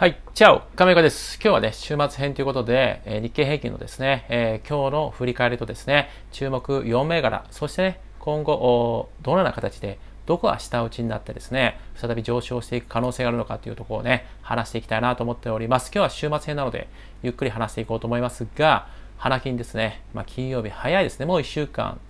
はい。チャオ亀岡です。今日はね、週末編ということで、えー、日経平均のですね、えー、今日の振り返りとですね、注目4銘柄、そしてね、今後、どのような形で、どこが下打ちになってですね、再び上昇していく可能性があるのかというところをね、話していきたいなと思っております。今日は週末編なので、ゆっくり話していこうと思いますが、花金ですね、まあ、金曜日早いですね、もう1週間、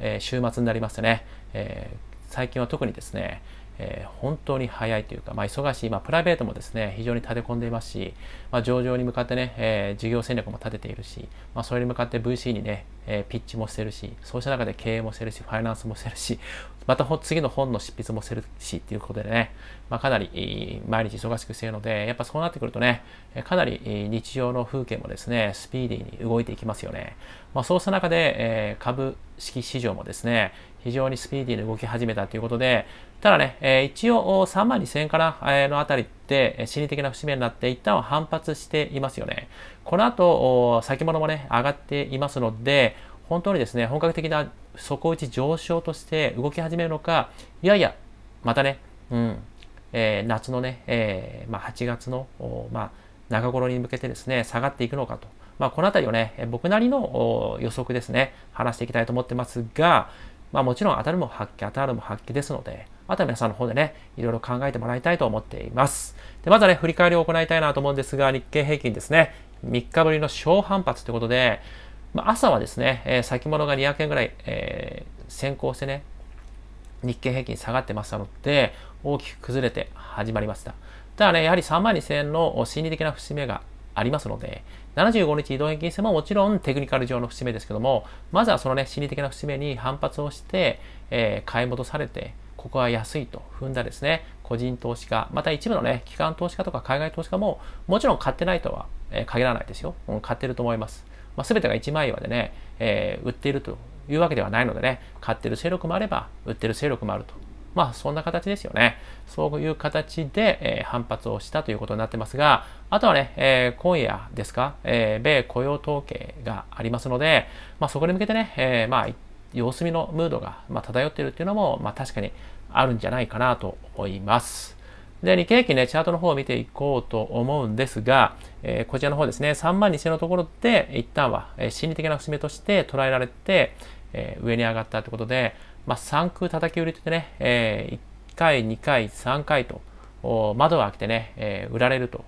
えー、週末になりますね、え最近は特にですね、えー、本当に早いというか、まあ、忙しい、まあ、プライベートもですね、非常に立て込んでいますし、まあ、上場に向かってね、えー、事業戦略も立てているし、まあ、それに向かって VC にね、えー、ピッチもしてるし、そうした中で経営もしてるし、ファイナンスもしてるし、また次の本の執筆もしてるしっていうことでね、まあ、かなり毎日忙しくしているので、やっぱそうなってくるとね、かなり日常の風景もですね、スピーディーに動いていきますよね。まあ、そうした中で、えー、株式市場もですね、非常にスピーディーに動き始めたということで、ただね、えー、一応3万2000円からのあたりって、心理的な節目になって、一旦は反発していますよね。この後、先物もね、上がっていますので、本当にですね、本格的な底打ち上昇として動き始めるのか、いやいや、またね、うん、えー、夏のね、えー、まあ、8月の、まあ、中頃に向けてですね、下がっていくのかと。まあ、このあたりをね、僕なりの予測ですね、話していきたいと思ってますが、まあもちろん当たるも発揮、当たるも発揮ですので、あとは皆さんの方でね、いろいろ考えてもらいたいと思っています。で、まずはね、振り返りを行いたいなと思うんですが、日経平均ですね、3日ぶりの小反発ということで、まあ、朝はですね、えー、先物が200円ぐらい、えー、先行してね、日経平均下がってましたので、大きく崩れて始まりました。ただね、やはり3万2000円の心理的な節目がありますので、75日移動平均線ももちろんテクニカル上の節目ですけども、まずはそのね、心理的な節目に反発をして、えー、買い戻されて、ここは安いと踏んだですね、個人投資家、また一部のね、機関投資家とか海外投資家も、もちろん買ってないとは、え限らないですよ。うん、買ってると思います。まあ、全てが一枚岩でね、えー、売っているというわけではないのでね、買ってる勢力もあれば、売ってる勢力もあると。まあそんな形ですよね。そういう形で、えー、反発をしたということになってますが、あとはね、えー、今夜ですか、えー、米雇用統計がありますので、まあそこに向けてね、えー、まあ様子見のムードが、まあ、漂っているっていうのも、まあ確かにあるんじゃないかなと思います。で、日経平均ね、チャートの方を見ていこうと思うんですが、えー、こちらの方ですね、3万2000のところで、一旦は、えー、心理的な節目として捉えられて、えー、上に上がったということで、まあ、3空叩き売りってね、えー、1回、2回、3回と、窓を開けてね、えー、売られると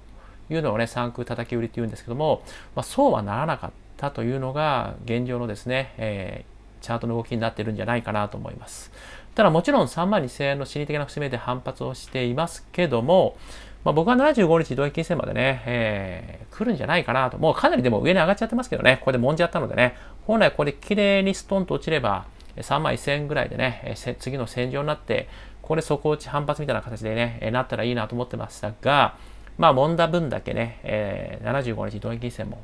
いうのをね、3空叩き売りって言うんですけども、まあ、そうはならなかったというのが現状のですね、えー、チャートの動きになってるんじゃないかなと思います。ただもちろん3万2000円の心理的な節目で反発をしていますけども、まあ、僕は75日移動平均線までね、えー、来るんじゃないかなと。もうかなりでも上に上がっちゃってますけどね、これで揉んじゃったのでね、本来これ綺麗にストンと落ちれば、3枚1000円ぐらいでね、次の戦場になって、これ底打ち反発みたいな形でね、なったらいいなと思ってましたが、まあ、もんだ分だけね、75日移動平均線も、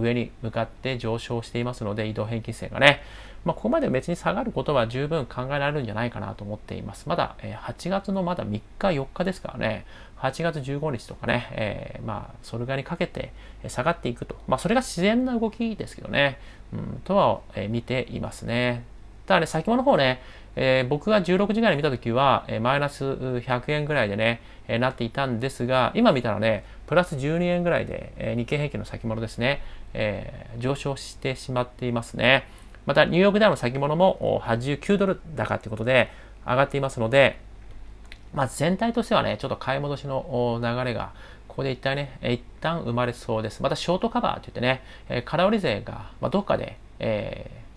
上に向かって上昇していますので、移動平均線がね、まあ、ここまで別に下がることは十分考えられるんじゃないかなと思っています。まだ、8月のまだ3日、4日ですからね、8月15日とかね、えー、まあ、それぐらいにかけて下がっていくと。まあ、それが自然な動きですけどね、うん、とは、え見ていますね。ただね、先物の方ね、えー、僕が16時ぐらいに見た時は、えー、マイナス100円ぐらいでね、えー、なっていたんですが、今見たらね、プラス12円ぐらいで、え日経平均の先物ですね、え上昇してしまっていますね。また、ニューヨークダウの先物も89ドル高ということで上がっていますので、まあ、全体としてはね、ちょっと買い戻しの流れが、ここで一旦ね、一旦生まれそうです。また、ショートカバーといってね、空売り勢が、まあ、どっかで、えー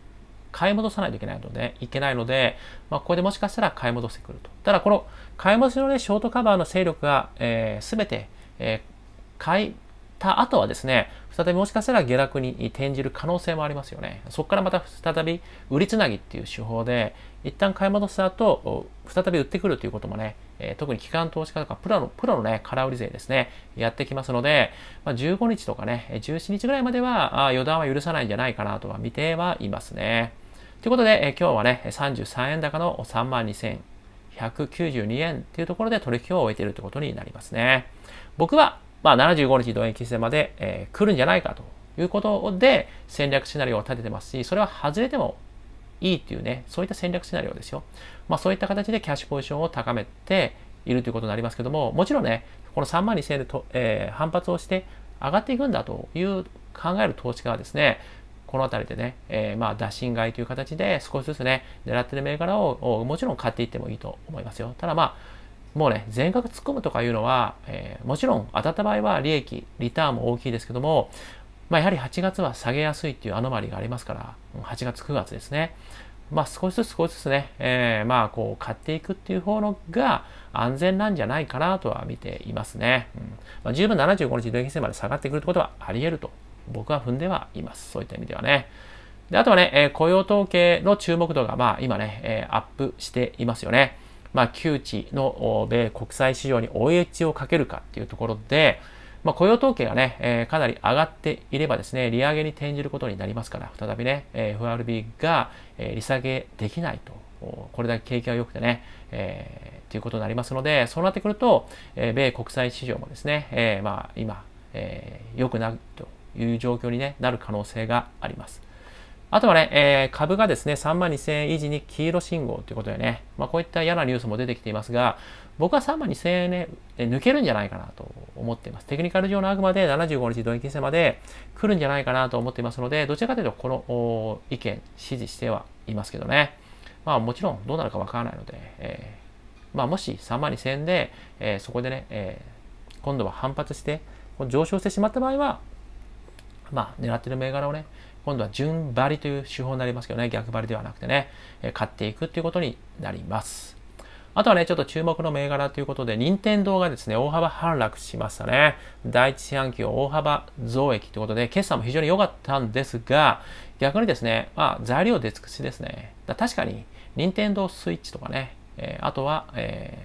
買い戻さないといけないので、いけないので、まあ、ここでもしかしたら買い戻してくると。ただ、この買い戻しのね、ショートカバーの勢力が、えー、べて、えー、買いた後はですね、再びもしかしたら下落に転じる可能性もありますよね。そこからまた再び売りつなぎっていう手法で、一旦買い戻した後、再び売ってくるということもね、え特に機関投資家とかプロの、プロのね、空売り勢ですね、やってきますので、まあ、15日とかね、17日ぐらいまでは、あ予断は許さないんじゃないかなとは見てはいますね。ということで、え今日はね、33円高の32,192円というところで取引を終えているということになりますね。僕は、まあ、75日動円規制まで、えー、来るんじゃないかということで戦略シナリオを立ててますし、それは外れてもいいっていうね、そういった戦略シナリオですよ。まあ、そういった形でキャッシュポジションを高めているということになりますけども、もちろんね、この3万2000円でと、えー、反発をして上がっていくんだという考える投資家はですね、この辺りでね、えー、まあ打診買いという形で少しずつね、狙ってる銘柄をもちろん買っていってもいいと思いますよ。ただまあ、もうね、全額突っ込むとかいうのは、えー、もちろん当たった場合は利益、リターンも大きいですけども、まあ、やはり8月は下げやすいっていうアノマリがありますから、8月、9月ですね。まあ、少しずつ少しずつね、えー、まあ、こう、買っていくっていう方のが安全なんじゃないかなとは見ていますね。うんまあ、十分75日、土曜日まで下がってくるってことはあり得ると僕は踏んではいます。そういった意味ではね。で、あとはね、えー、雇用統計の注目度が、まあ、今ね、えー、アップしていますよね。まあ、窮地の米国際市場に追い打ちをかけるかっていうところで、まあ、雇用統計がね、えー、かなり上がっていればですね、利上げに転じることになりますから、再びね、えー、FRB が、えー、利下げできないと。これだけ景気が良くてね、えー、ということになりますので、そうなってくると、えー、米国際市場もですね、えー、まあ、今、えー、良くなるという状況に、ね、なる可能性があります。あとはね、えー、株がですね、3万2000円維持に黄色信号ということでね、まあ、こういった嫌なニュースも出てきていますが、僕は3万2000円ね、抜けるんじゃないかなと思っています。テクニカル上のあくまで75日土金線まで来るんじゃないかなと思っていますので、どちらかというとこの意見、支持してはいますけどね。まあもちろんどうなるかわからないので、えー、まあもし3万2000円で、えー、そこでね、え今度は反発して上昇してしまった場合は、まあ、狙ってる銘柄をね、今度は順張りという手法になりますけどね、逆張りではなくてね、え買っていくということになります。あとはね、ちょっと注目の銘柄ということで、任天堂がですね、大幅反落しましたね。第一四半期を大幅増益ということで、決算も非常に良かったんですが、逆にですね、まあ、材料出尽くしですね。確かに、任天堂スイッチとかね、えー、あとは、え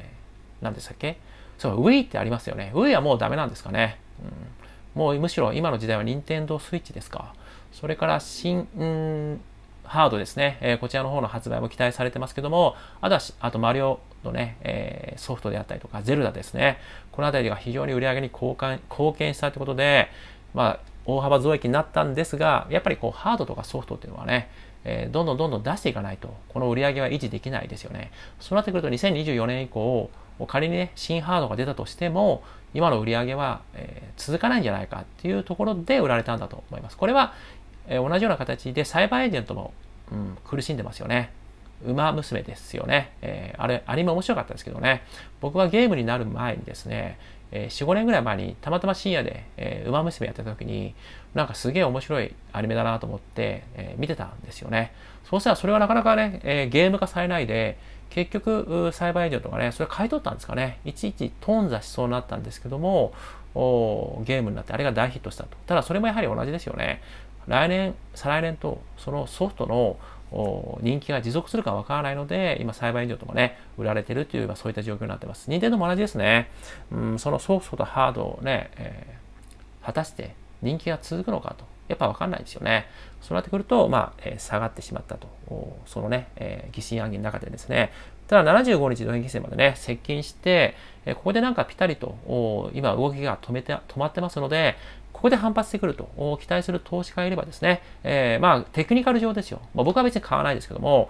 ー、何でしたっけそう、Wii ってありますよね。Wii はもうダメなんですかね。うんもうむしろ今の時代は任天堂 switch ですか。それから新、うんハードですね、えー、こちらの方の発売も期待されてますけども、あとは、あとマリオのね、えー、ソフトであったりとか、ゼルダですね、この辺りが非常に売り上げに貢献貢献したということで、まあ、大幅増益になったんですが、やっぱりこうハードとかソフトっていうのはね、えー、どんどんどんどん出していかないと、この売り上げは維持できないですよね。そうなってくると2024年以降、もう仮にね、新ハードが出たとしても、今の売り上げは、えー、続かないんじゃないかっていうところで売られたんだと思います。これは、えー、同じような形でサイバーエージェントも、うん、苦しんでますよね。馬娘ですよね。えー、あれ、あれも面白かったですけどね。僕はゲームになる前にですね、えー、45年ぐらい前にたまたま深夜で「えー、ウマ娘」やってた時になんかすげえ面白いアニメだなと思って、えー、見てたんですよねそうしたらそれはなかなかね、えー、ゲーム化されないで結局栽培業とかねそれ買い取ったんですかねいちいち頓挫しそうになったんですけどもおーゲームになってあれが大ヒットしたとただそれもやはり同じですよね来年再来年とそのソフトの人気が持続するかわからないので、今、栽培飲料ともね、売られてるという、まあ、そういった状況になってます。認定堂も同じですね。うん、そのソフトとハードをね、えー、果たして人気が続くのかと。やっぱわかんないですよね。そうなってくると、まあ、えー、下がってしまったと。そのね、えー、疑心暗鬼の中でですね。ただ75日土平均線までね、接近して、えー、ここでなんかピタリと、今動きが止めて、止まってますので、ここで反発してくると期待する投資家がいればですね、えー、まあテクニカル上ですよ。まあ、僕は別に買わないですけども、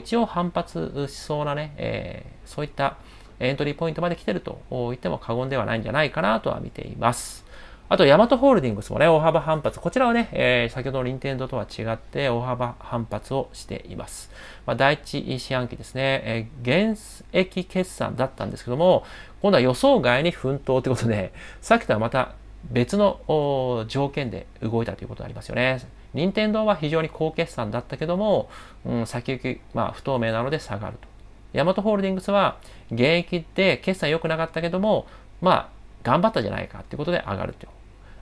一応反発しそうなね、えー、そういったエントリーポイントまで来てると言っても過言ではないんじゃないかなとは見ています。あと、ヤマトホールディングスもね、大幅反発。こちらはね、えー、先ほどの任天堂とは違って大幅反発をしています。まあ、第一四半期ですね、えー、現役決算だったんですけども、今度は予想外に奮闘ということで、さっきとはまた別の条件で動いたということになりますよね。任天堂は非常に高決算だったけども、うん、先行き、まあ、不透明なので下がると。ヤマトホールディングスは現役で決算良くなかったけども、まあ、頑張ったじゃないかってことで上がると。だか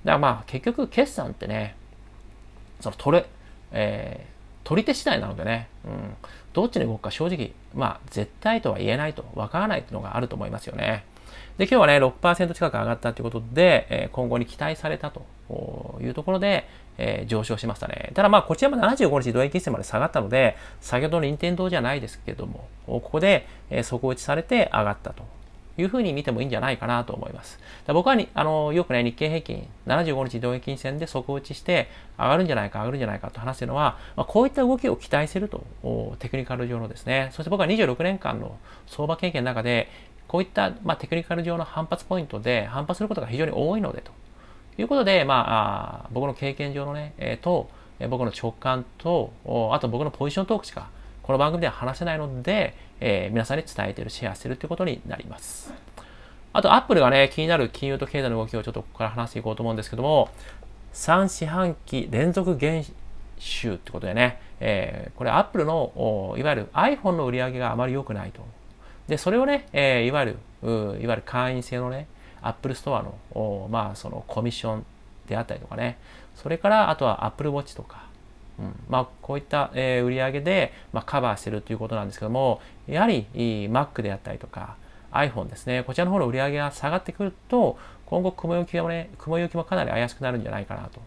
らまあ、結局決算ってね、その取れ、えー、取り手次第なのでね、うん、どっちに動くか正直、まあ、絶対とは言えないと、わからないっていうのがあると思いますよね。で、今日はね、6%近く上がったということで、え今後に期待されたというところで、え上昇しましたね。ただまあ、こちらも75日同曜決戦まで下がったので、先ほどの任天堂じゃないですけども、ここで、え底打ちされて上がったというふうに見てもいいんじゃないかなと思います。僕はあのよくね、日経平均、75日同平金線で底打ちして上がるんじゃないか、上がるんじゃないかと話しているのは、まあ、こういった動きを期待すると、テクニカル上のですね。そして僕は26年間の相場経験の中で、こういった、まあ、テクニカル上の反発ポイントで反発することが非常に多いのでということで、まあ、あ僕の経験上のね、えー、と、え僕の直感とあと僕のポジショントークしかこの番組では話せないので、えー、皆さんに伝えてるシェアしてるということになりますあとアップルがね気になる金融と経済の動きをちょっとここから話していこうと思うんですけども3四半期連続減収ってことでね、えー、これアップルのいわゆる iPhone の売り上げがあまり良くないとで、それをね、えー、いわゆる、いわゆる会員制のね、Apple Store の、まあ、そのコミッションであったりとかね、それから、あとは Apple Watch とか、うん、まあ、こういった、えー、売り上げで、まあ、カバーしてるということなんですけども、やはり Mac であったりとか、iPhone ですね、こちらの方の売り上げが下がってくると、今後雲行きもね、雲行きもかなり怪しくなるんじゃないかなと。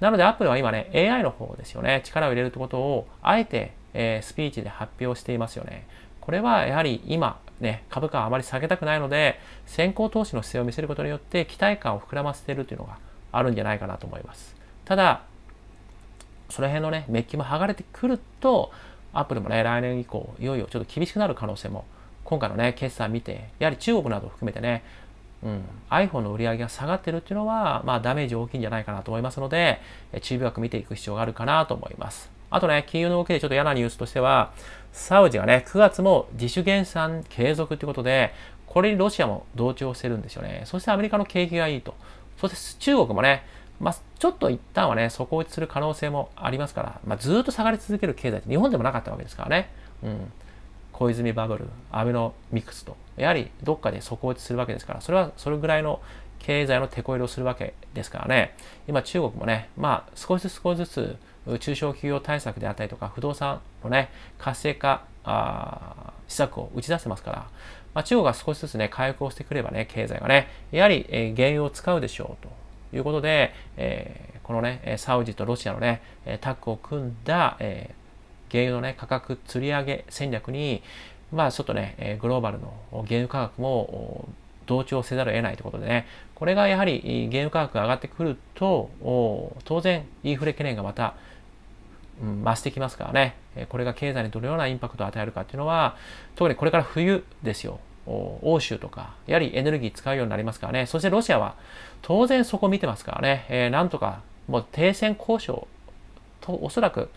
なので Apple は今ね、AI の方ですよね、力を入れるってことを、あえて、えー、スピーチで発表していますよね。これはやはり今、ね、株価はあまり下げたくないので、先行投資の姿勢を見せることによって期待感を膨らませているというのがあるんじゃないかなと思います。ただ、その辺のね、メッキも剥がれてくると、アップルもね、来年以降、いよいよちょっと厳しくなる可能性も、今回のね、決算見て、やはり中国などを含めてね、うん、iPhone の売り上げが下がってるっていうのは、まあ、ダメージ大きいんじゃないかなと思いますので、注意深く見ていく必要があるかなと思います。あとね、金融の動きでちょっと嫌なニュースとしては、サウジがね、9月も自主減産継続ということで、これにロシアも同調してるんですよね。そしてアメリカの景気がいいと。そして中国もね、まあ、ちょっと一旦はね、底落ちする可能性もありますから、まあ、ずっと下がり続ける経済って日本でもなかったわけですからね。うん。小泉バブル、アベノミクスと、やはりどっかで底落ちするわけですから、それはそれぐらいの経済の手こ入れをするわけですからね、今中国もね、まあ少しずつ少しずつ中小企業対策であったりとか、不動産のね、活性化、施策を打ち出してますから、まあ、中国が少しずつね、回復をしてくればね、経済がね、やはり、えー、原油を使うでしょうということで、えー、このね、サウジとロシアのね、タッグを組んだ、えー、原油のね、価格吊り上げ戦略に、まあちょっとね、グローバルの原油価格も同調せざるを得ないということでね、これがやはりゲーム価格が上がってくると、当然インフレ懸念がまた、うん、増してきますからね、これが経済にどのようなインパクトを与えるかっていうのは、特にこれから冬ですよ。欧州とか、やはりエネルギー使うようになりますからね。そしてロシアは当然そこを見てますからね。えー、なんとかもう停戦交渉とおそらく、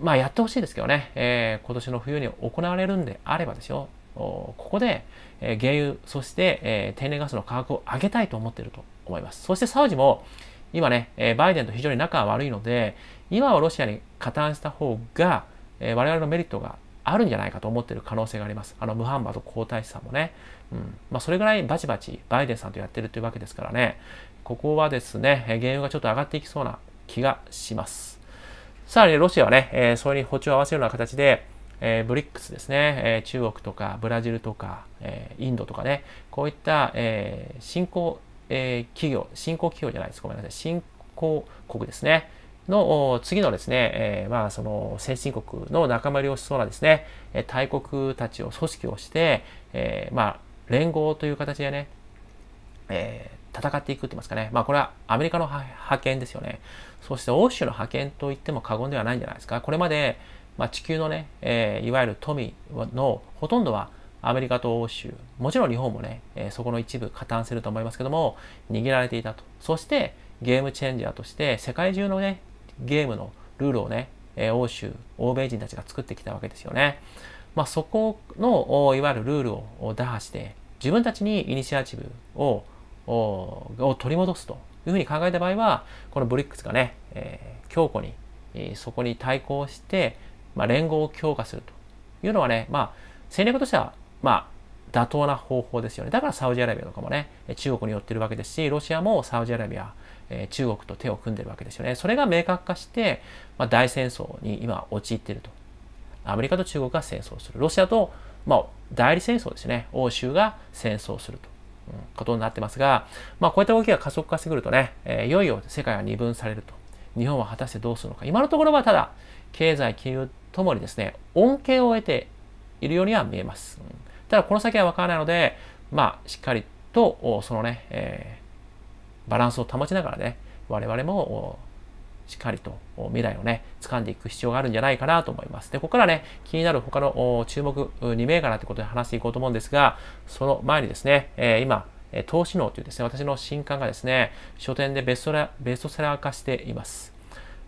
まあやってほしいですけどね。えー、今年の冬に行われるんであればですよ。ここで、え原油、そして、え天然ガスの価格を上げたいと思っていると思います。そしてサウジも、今ね、えバイデンと非常に仲が悪いので、今はロシアに加担した方が、え我々のメリットがあるんじゃないかと思っている可能性があります。あの、ムハンマド皇太子さんもね。うん。まあ、それぐらいバチバチ、バイデンさんとやってるというわけですからね。ここはですね、原油がちょっと上がっていきそうな気がします。さらにロシアはね、えー、それに歩調を合わせるような形で、えー、ブリックスですね、えー、中国とかブラジルとか、えー、インドとかね、こういった、えー、新興、えー、企業、新興企業じゃないです、ごめんなさい、新興国ですね、の次のですね、えー、まあその先進国の仲間入りをしそうなですね、大国たちを組織をして、えー、まあ連合という形でね、えー、戦っていくって言いますかね。まあこれはアメリカの派遣ですよね。そして欧州の派遣と言っても過言ではないんじゃないですか。これまで、まあ、地球のね、えー、いわゆる富のほとんどはアメリカと欧州、もちろん日本もね、えー、そこの一部加担すると思いますけども、握られていたと。そしてゲームチェンジャーとして世界中のね、ゲームのルールをね、えー、欧州、欧米人たちが作ってきたわけですよね。まあ、そこのいわゆるルールを打破して、自分たちにイニシアチブをを取り戻すというふうに考えた場合は、このブリックスがね、えー、強固に、えー、そこに対抗して、まあ、連合を強化するというのはね、まあ、戦略としては、まあ、妥当な方法ですよね。だからサウジアラビアとかもね、中国に寄ってるわけですし、ロシアもサウジアラビア、え中国と手を組んでるわけですよね。それが明確化して、まあ、大戦争に今陥っていると。アメリカと中国が戦争する。ロシアと、まあ、代理戦争ですね。欧州が戦争すると。うん、ことになってますが、まあ、こういった動きが加速化してくるとね、えー、いよいよ世界は二分されると日本は果たしてどうするのか。今のところはただ、経済、金融ともにですね、恩恵を得ているようには見えます。うん、ただ、この先はわからないので、まあ、しっかりと、そのね、えー、バランスを保ちながらね、我々も、しっかりと未来をね、掴んでいく必要があるんじゃないかなと思います。で、ここからね、気になる他の注目2銘柄ってことで話していこうと思うんですが、その前にですね、えー、今、え投資脳というですね、私の新刊がですね、書店でベストラベストセラー化しています。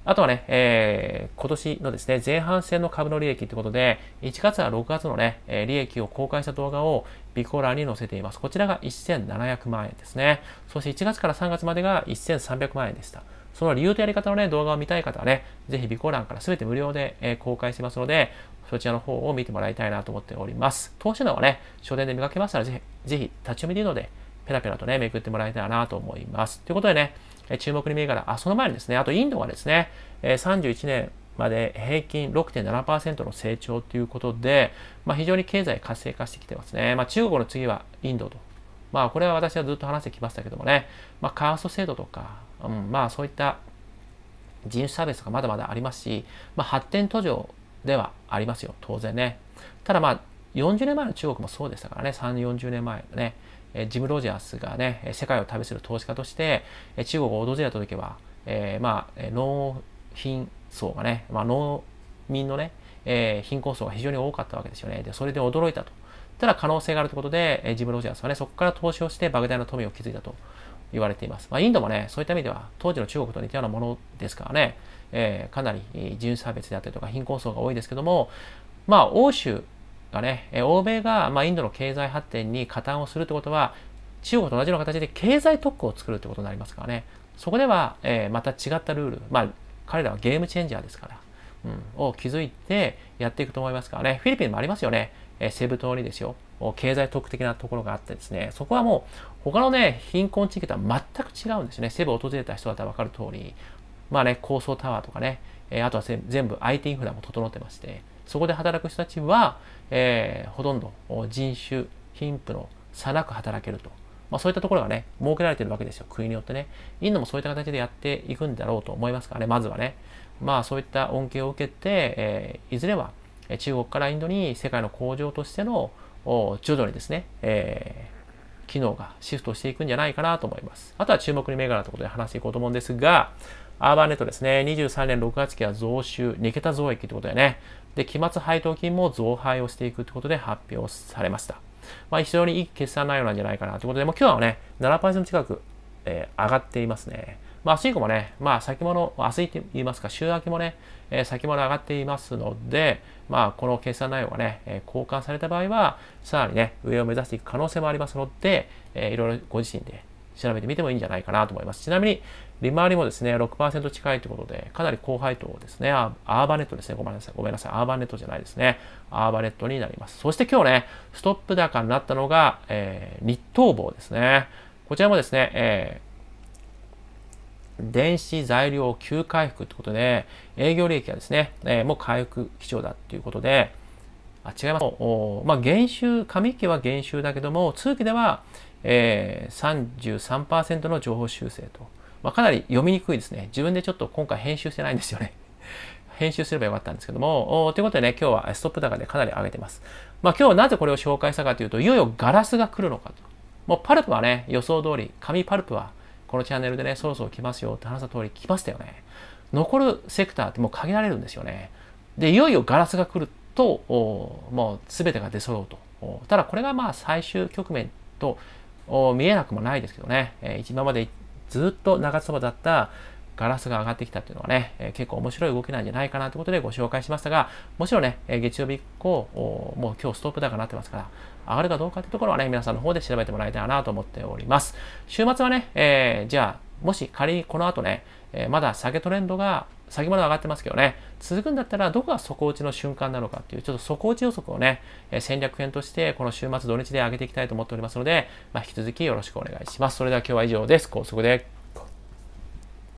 あとはね、えー、今年のですね、前半戦の株の利益ということで、1月は6月のね、え利益を公開した動画をビコーラーに載せています。こちらが1700万円ですね。そして1月から3月までが1300万円でした。その理由とやり方のね、動画を見たい方はね、ぜひ備考欄から全て無料で、え公開してますので、そちらの方を見てもらいたいなと思っております。投資のはね、書店で見かけましたらぜひ、ぜひ立ち読みでいいので、ペラペラとね、めくってもらえたらなと思います。ということでね、注目に銘柄、あ、その前にですね、あとインドがですね、31年まで平均6.7%の成長ということで、まあ、非常に経済活性化してきてますね。まあ、中国の次はインドと。まあ、これは私はずっと話してきましたけどもね、まあ、カースト制度とか、うん、まあ、そういった人種差別がまだまだありますし、まあ、発展途上ではありますよ、当然ね。ただまあ、40年前の中国もそうでしたからね、3、40年前のね。えジム・ロジャースがね、世界を旅する投資家として、え中国を訪れた時は、えー、まあ、農品層がね、まあ、農民のね、えー、貧困層が非常に多かったわけですよね。で、それで驚いたと。ただ可能性があるということで、えジム・ロジャースはね、そこから投資をして莫大な富を築いたと言われています。まあ、インドもね、そういった意味では、当時の中国と似たようなものですからね、えー、かなり人種差別であったりとか貧困層が多いですけども、まあ、欧州がね、え欧米が、まインドの経済発展に加担をするってことは、中国と同じような形で経済特区を作るってことになりますからね、そこでは、えまた違ったルール、まあ、彼らはゲームチェンジャーですから、うん、を築いてやっていくと思いますからね、フィリピンもありますよね、えセブ島にですよ、経済特区的なところがあってですね、そこはもう他のね、貧困地域とは全く違うんですね。セブを訪れた人だったらわかる通り、まあね、高層タワーとかね、えあとは全部 IT インフラも整ってまして、そこで働く人たちは、えー、ほとんど人種、貧富の差なく働けると。まあ、そういったところがね、設けられているわけですよ。国によってね。インドもそういった形でやっていくんだろうと思いますからね、まずはね。まあそういった恩恵を受けて、えー、いずれは中国からインドに世界の工場としての徐々にですね、えー、機能がシフトしていくんじゃないかなと思います。あとは注目に銘柄ということで話していこうと思うんですが、アーバンネットですね、23年6月期は増収、2桁増益ということでね、で、期末配当金も増配をしていくということで発表されました。まあ、非常にいい決算内容なんじゃないかなということで、もう今日はね、7%近く、えー、上がっていますね。まあ、明日以降もね、まあ、先物、明日と言いますか、週明けもね、えー、先物上がっていますので、まあ、この決算内容がね、えー、交換された場合は、さらにね、上を目指していく可能性もありますので、えー、いろいろご自身で調べてみてもいいんじゃないかなと思います。ちなみに、利回りもですね、6%近いということで、かなり高配当ですね、アーバネットですね、ごめんなさい、ごめんなさい、アーバネットじゃないですね、アーバネットになります。そして今日ね、ストップ高になったのが、えー、日東房ですね。こちらもですね、えー電子材料急回復ということで、営業利益はですね、えー、もう回復基調だということで、あ違います。おまあ、減収、上期は減収だけども、通期では、えー、33%の情報修正と。まあ、かなり読みにくいですね。自分でちょっと今回編集してないんですよね。編集すればよかったんですけども、ということでね、今日はストップ高でかなり上げてます。まあ今日はなぜこれを紹介したかというと、いよいよガラスが来るのかと。もうパルプはね、予想通り、紙パルプはこのチャンネルでね、そろそろ来ますよって話した通り来ましたよね。残るセクターってもう限られるんですよね。で、いよいよガラスが来ると、もう全てが出揃うと。ただこれがまあ最終局面と見えなくもないですけどね、えー、今までずっと長そばだったガラスが上がってきたっていうのはね、えー、結構面白い動きなんじゃないかなということでご紹介しましたが、もちろんね、えー、月曜日以降、もう今日ストップ高になってますから、上がるかどうかっていうところはね、皆さんの方で調べてもらいたいなと思っております。週末はね、えー、じゃあ、もし仮にこの後ね、えまだ下げトレンドが先物上がってますけどね、続くんだったらどこが底打ちの瞬間なのかっていう、ちょっと底打ち予測をね、え戦略編としてこの週末土日で上げていきたいと思っておりますので、まあ、引き続きよろしくお願いします。それでは今日は以上です。高速で